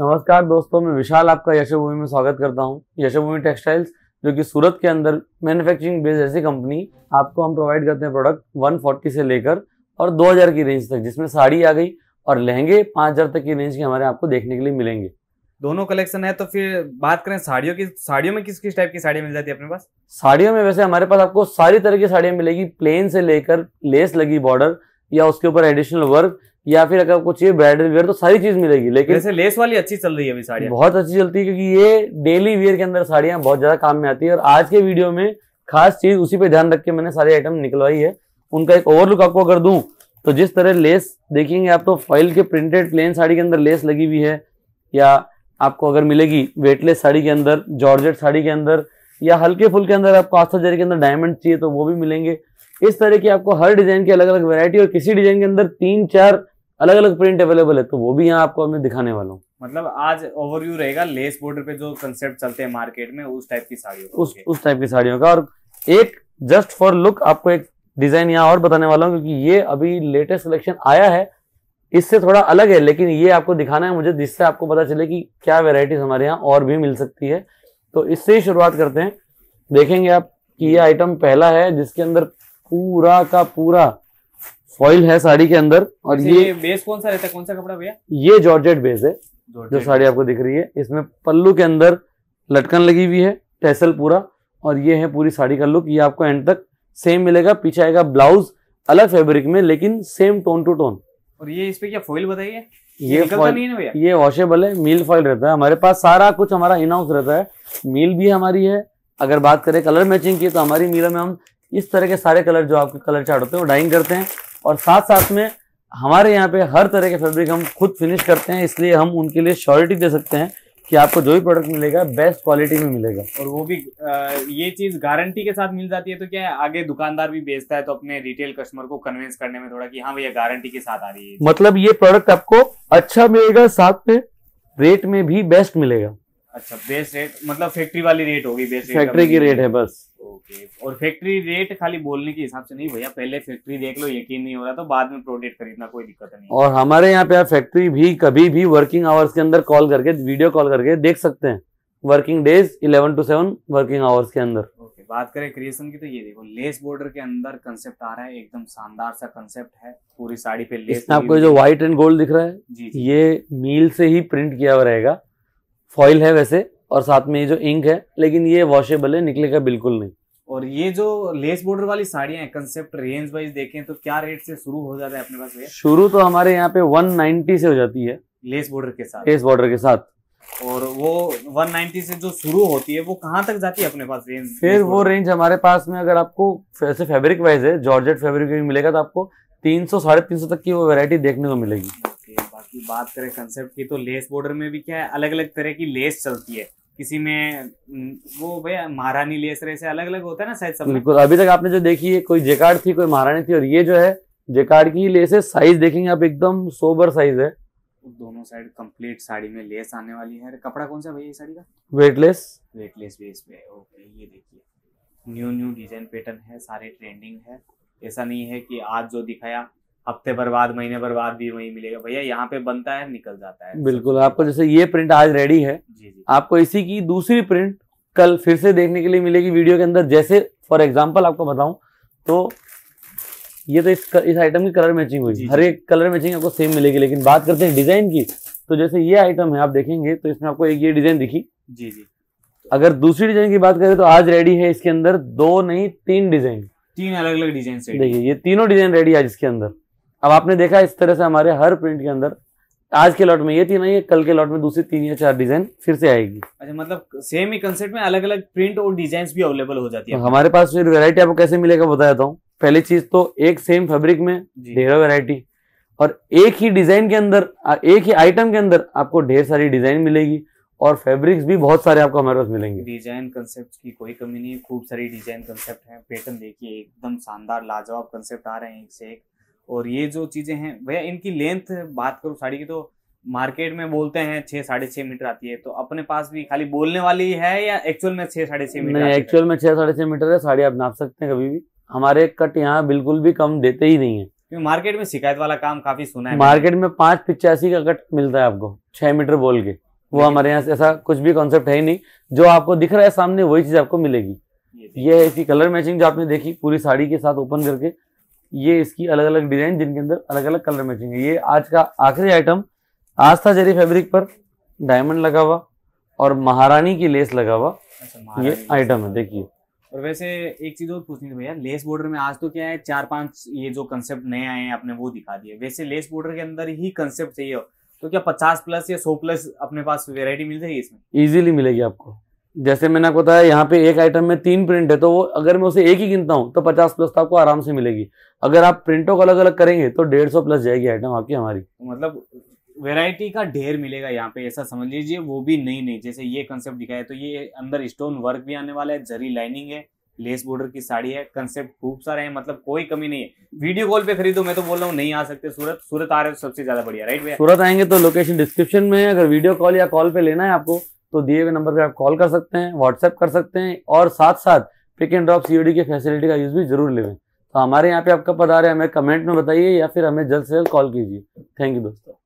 नमस्कार दोस्तों मैं विशाल आपका यशोभूमि में स्वागत करता हूँ यशोभूमि टेक्सटाइल्स जो कि सूरत के अंदर मैन्युफैक्चरिंग बेस्ड ऐसी कंपनी आपको हम प्रोवाइड करते हैं प्रोडक्ट 140 से लेकर और 2000 की रेंज तक जिसमें साड़ी आ गई और लहंगे 5000 तक की रेंज के हमारे आपको देखने के लिए मिलेंगे दोनों कलेक्शन है तो फिर बात करें साड़ियों की साड़ियों में किस किस टाइप की साड़ी मिल जाती है अपने पास साड़ियों में वैसे हमारे पास आपको सारी तरह की साड़ियाँ मिलेगी प्लेन से लेकर लेस लगी बॉर्डर या उसके ऊपर एडिशनल वर्क या फिर अगर आपको चाहिए ब्राइडल वेयर तो सारी चीज मिलेगी लेकिन जैसे लेस वाली अच्छी चल रही है अभी साड़ियाँ बहुत अच्छी चलती है क्योंकि ये डेली वेयर के अंदर साड़ियाँ बहुत ज्यादा काम में आती है और आज के वीडियो में खास चीज उसी पे ध्यान रख के मैंने सारे आइटम निकलवाई है उनका एक ओवरलुक आपको अगर दूं तो जिस तरह लेस देखेंगे आप तो फाइल के प्रिंटेड प्लेन साड़ी के अंदर लेस लगी हुई है या आपको अगर मिलेगी वेटलेस साड़ी के अंदर जॉर्जेट साड़ी के अंदर या हल्के फुल के अंदर आपको आस्था जरिए के अंदर डायमंड चाहिए तो वो भी मिलेंगे इस तरह की आपको हर डिजाइन की अलग अलग वेरायटी और किसी डिजाइन के अंदर तीन चार अलग अलग प्रिंट अवेलेबल है तो वो भी यहाँ आपको मैं दिखाने वाला हूँ मतलब आज ओवरव्यू रहेगा लेस बॉर्डर पे जो कंसेप्ट चलते हैं मार्केट में उस टाइप की साड़ियों का उस उस टाइप की साड़ियों का और एक जस्ट फॉर लुक आपको एक डिजाइन यहाँ और बताने वाला हूँ क्योंकि ये अभी लेटेस्ट सिलेक्शन आया है इससे थोड़ा अलग है लेकिन ये आपको दिखाना है मुझे जिससे आपको पता चले कि क्या वेराइटीज हमारे यहाँ और भी मिल सकती है तो इससे ही शुरुआत करते हैं देखेंगे आप कि ये आइटम पहला है जिसके अंदर पूरा का पूरा फॉइल है साड़ी के अंदर और अच्छा, ये बेस कौन सा रहता है कौन सा कपड़ा भैया ये जॉर्जेट बेस है जो साड़ी आपको दिख रही है इसमें पल्लू के अंदर लटकन लगी हुई है टेसल पूरा और ये है पूरी साड़ी का लुक ये आपको एंड तक सेम मिलेगा पीछे आएगा ब्लाउज अलग फैब्रिक में लेकिन सेम टोन टू टोन और ये इस पे क्या फॉइल बताइए ये फॉइल ये वॉशेबल है मील फॉइल रहता है हमारे पास सारा कुछ हमारा इन रहता है मील भी हमारी है अगर बात करें कलर मैचिंग की तो हमारी मीलों में हम इस तरह के सारे कलर जो आपके कलर चार्ट होते हैं वो डाइंग करते हैं और साथ साथ में हमारे यहाँ पे हर तरह के फैब्रिक हम खुद फिनिश करते हैं इसलिए हम उनके लिए श्योरिटी दे सकते हैं कि आपको जो भी प्रोडक्ट मिलेगा बेस्ट क्वालिटी में मिलेगा और वो भी आ, ये चीज गारंटी के साथ मिल जाती है तो क्या है आगे दुकानदार भी बेचता है तो अपने रिटेल कस्टमर को कन्विंस करने में थोड़ा कि हाँ भैया गारंटी के साथ आ रही है मतलब ये प्रोडक्ट आपको अच्छा मिलेगा साथ में रेट में भी बेस्ट मिलेगा अच्छा बेस्ट रेट मतलब फैक्ट्री वाली रेट होगी बेस्ट फैक्ट्री की रेट है बस ओके और फैक्ट्री रेट खाली बोलने के हिसाब से नहीं भैया पहले फैक्ट्री देख लो यकीन नहीं हो रहा तो बाद में प्रोडक्ट खरीदना कोई दिक्कत नहीं और हमारे यहाँ पे फैक्ट्री भी कभी भी वर्किंग आवर्स के अंदर कॉल करके वीडियो कॉल करके देख सकते हैं working days eleven to seven working hours के अंदर ओके बात करें क्रिएशन की तो ये देखो लेस बॉर्डर के अंदर कंसेप्ट आ रहा है एकदम शानदार सा कंसेप्ट है पूरी साड़ी पे लेस आपको जो व्हाइट एंड गोल्ड दिख रहा है जी। ये मील से ही प्रिंट किया हुआ रहेगा फॉइल है वैसे और साथ में ये जो इंक है लेकिन ये वॉशेबल है निकलेगा बिल्कुल नहीं और ये जो लेस बॉर्डर वाली साड़ियां हैं कंसेप्ट रेंज वाइज देखें तो क्या रेट से शुरू हो जाता है अपने पास शुरू तो हमारे यहाँ पे 190 से हो जाती है लेस बॉर्डर के साथ लेस बॉर्डर के साथ और वो 190 से जो शुरू होती है वो कहाँ तक जाती है अपने पास रेंज फिर वो रेंज हमारे पास में अगर आपको ऐसे फेब्रिक वाइज है जॉर्जेट फेब्रिक मिलेगा तो आपको तीन सौ साढ़े तीन सौ तक की वो वेरायटी देखने को मिलेगी बाकी बात करें कंसेप्ट की तो लेस बॉर्डर में भी क्या है अलग अलग तरह की लेस चलती है किसी में वो भैया महारानी लेसरे से अलग अलग होता है ना साइज सब बिल्कुल अभी तक आपने जो देखी है कोई जेकार्ड थी कोई महारानी थी और ये जो है जेकार्ड की लेसेस साइज देखेंगे आप एकदम सोबर साइज है दोनों साइड कंप्लीट साड़ी में लेस आने वाली है कपड़ा कौन सा भैया साड़ी का वेटलेस वेटलेस बेस पे ओके ये देखिए न्यू न्यू डिजाइन पैटर्न है सारे ट्रेंडिंग है ऐसा नहीं है कि आज जो दिखाया हफ्ते बर्बाद महीने बर्बाद भी वही मिलेगा भैया यहाँ पे बनता है निकल जाता है बिल्कुल आपको जैसे ये प्रिंट आज रेडी है जी जी आपको इसी की दूसरी प्रिंट कल फिर से देखने के लिए मिलेगी वीडियो के अंदर जैसे फॉर एग्जाम्पल आपको बताऊं तो ये तो इस इस आइटम की कलर मैचिंग हुई हर एक कलर मैचिंग आपको सेम मिलेगी लेकिन बात करते हैं डिजाइन की तो जैसे ये आइटम है आप देखेंगे तो इसमें आपको एक ये डिजाइन दिखी जी जी अगर दूसरी डिजाइन की बात करें तो आज रेडी है इसके अंदर दो नहीं तीन डिजाइन तीन अलग अलग डिजाइन देखिए ये तीनों डिजाइन रेडी है आज इसके अंदर अब आपने देखा इस तरह से हमारे हर प्रिंट के अंदर आज के लॉट में ये तीन आई है कल के लॉट में दूसरी तीन या चार डिजाइन फिर से आएगी अच्छा मतलब सेम ही कंसेप्ट में अलग अलग प्रिंट और डिजाइन भी अवेलेबल हो जाती है तो हमारे पास फिर वेरायटी आपको कैसे मिलेगा बताया था पहली चीज तो एक सेम फेब्रिक में ढेरों वेरायटी और एक ही डिजाइन के अंदर एक ही आइटम के अंदर आपको ढेर सारी डिजाइन मिलेगी और फैब्रिक्स भी बहुत सारे आपको हमारे पास मिलेंगे डिजाइन कंसेप्ट की कोई कमी नहीं है खूब सारी डिजाइन कंसेप्ट है पैटर्न देखिए एकदम शानदार लाजवाब कंसेप्ट आ रहे हैं एक से एक और ये जो चीज़ें हैं भैया इनकी लेंथ बात करूँ साड़ी की तो मार्केट में बोलते हैं छः साढ़े छः मीटर आती है तो अपने पास भी खाली बोलने वाली है या एक्चुअल में छः साढ़े छः मीटर नहीं एक्चुअल में छः साढ़े छः मीटर है साड़ी आप नाप सकते हैं कभी भी हमारे कट यहाँ बिल्कुल भी कम देते ही नहीं है मार्केट में शिकायत वाला काम काफी सुना है मार्केट में पाँच पिचासी का कट मिलता है आपको छह मीटर बोल के वो हमारे यहाँ से ऐसा कुछ भी कॉन्सेप्ट है ही नहीं जो आपको दिख रहा है सामने वही चीज आपको मिलेगी ये तो है इसकी कलर मैचिंग जो आपने देखी पूरी साड़ी के साथ ओपन करके ये इसकी अलग अलग डिजाइन जिनके अंदर अलग अलग कलर मैचिंग है ये आज का आखिरी आइटम आस्था जरी फैब्रिक पर डायमंड लगा हुआ और महारानी की लेस लगा हुआ अच्छा, ये आइटम है देखिए और वैसे एक चीज और पूछनी थी भैया लेस बॉर्डर में आज तो क्या है चार पांच ये जो कंसेप्ट नए आए हैं आपने वो दिखा दिए वैसे लेस बॉर्डर के अंदर ही कंसेप्ट चाहिए तो क्या पचास प्लस या सौ प्लस अपने पास वेरायटी मिल जाएगी इसमें इजिली मिलेगी आपको जैसे मैंने आपको बताया यहाँ पे एक आइटम में तीन प्रिंट है तो वो अगर मैं उसे एक ही गिनता हूँ तो पचास प्लस तो आपको आराम से मिलेगी अगर आप प्रिंटों को अलग अलग करेंगे तो डेढ़ सौ प्लस जाएगी आइटम आपकी हमारी मतलब वेराइटी का ढेर मिलेगा यहाँ पे ऐसा समझ लीजिए वो भी नहीं नहीं जैसे ये कंसेप्ट दिखाया तो ये अंदर स्टोन वर्क भी आने वाला है जरी लाइनिंग है लेस बॉर्डर की साड़ी है कंसेप्ट खूब सारे हैं मतलब कोई कमी नहीं है वीडियो कॉल पे खरीदो मैं तो बोल रहा हूँ नहीं आ सकते सूरत सूरत आ रहे हो सबसे ज्यादा बढ़िया राइट भैया सूरत आएंगे तो लोकेशन डिस्क्रिप्शन में अगर वीडियो कॉल या कॉल पे लेना है आपको तो दिए हुए नंबर पर आप कॉल कर सकते हैं व्हाट्सएप कर सकते हैं और साथ साथ पिक एंड ड्रॉप सी की फैसिलिटी का यूज़ भी जरूर लेवें तो हमारे यहाँ पे आप कब है हमें कमेंट में बताइए या फिर हमें जल्द से जल्द कॉल कीजिए थैंक यू दोस्तों